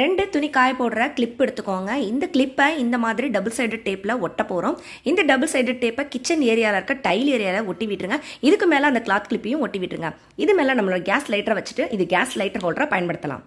ரெண்டு துணி காய போடுற கிளிப் எடுத்துக்கோங்க இந்த கிளிப்பை இந்த மாதிரி டபுள் சைடட் டேப்பில் ஒட்ட போகிறோம் இந்த டபுள் சைடட் டேப்பை கிச்சன் ஏரியாவில் இருக்க டைல் ஏரியாவில் ஒட்டி விட்டுருங்க இதுக்கு மேலே அந்த கிளாத் கிளிப்பையும் ஒட்டி விட்டுருங்க இது மேலே நம்மளோட கேஸ் லைட்டரை வச்சுட்டு இது கேஸ் லைட்டர் ஹோல்டரை பயன்படுத்தலாம்